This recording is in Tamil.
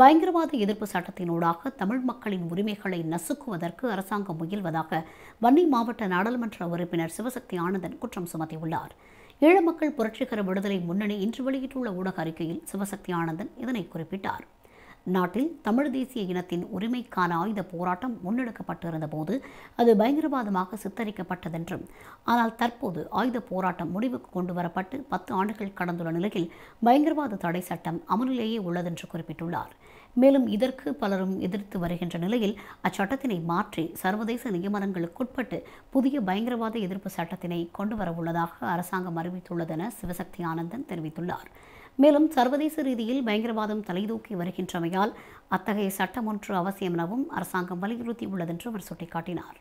பயங்கரவாத எதிர்ப்பு சட்டத்தினூடாக தமிழ் மக்களின் உரிமைகளை நசுக்குவதற்கு அரசாங்கம் முயல்வதாக வன்னி மாவட்ட நாடாளுமன்ற உறுப்பினர் சிவசக்தி ஆனந்தன் குற்றம் சுமத்தியுள்ளார் மக்கள் புரட்சிகர விடுதலை முன்னணி இன்று வெளியிட்டுள்ள ஊடக அறிக்கையில் சிவசக்தி ஆனந்தன் இதனை குறிப்பிட்டார் நாட்டில் தமிழ் தேசிய இனத்தின் உரிமைக்கான ஆயுத போராட்டம் முன்னெடுக்கப்பட்டிருந்த போது அது பயங்கரவாதமாக சித்தரிக்கப்பட்டதென்றும் ஆனால் தற்போது ஆயுத போராட்டம் முடிவுக்கு கொண்டு வரப்பட்டு பத்து ஆண்டுகள் கடந்துள்ள நிலையில் பயங்கரவாத தடை சட்டம் அமலிலேயே உள்ளதென்று குறிப்பிட்டுள்ளார் மேலும் இதற்கு பலரும் எதிர்த்து வருகின்ற நிலையில் அச்சட்டத்தினை மாற்றி சர்வதேச நியமனங்களுக்குட்பட்டு புதிய பயங்கரவாத எதிர்ப்பு சட்டத்தினை கொண்டு வரவுள்ளதாக அரசாங்கம் அறிவித்துள்ளதென சிவசக்தி ஆனந்தன் தெரிவித்துள்ளார் மேலும் சர்வதேச ரீதியில் பயங்கரவாதம் தலைதூக்கி வருகின்றமையால் அத்தகைய சட்டம் ஒன்று அவசியம் எனவும் அரசாங்கம் வலியுறுத்தியுள்ளதென்று அவர் சுட்டிக்காட்டினார்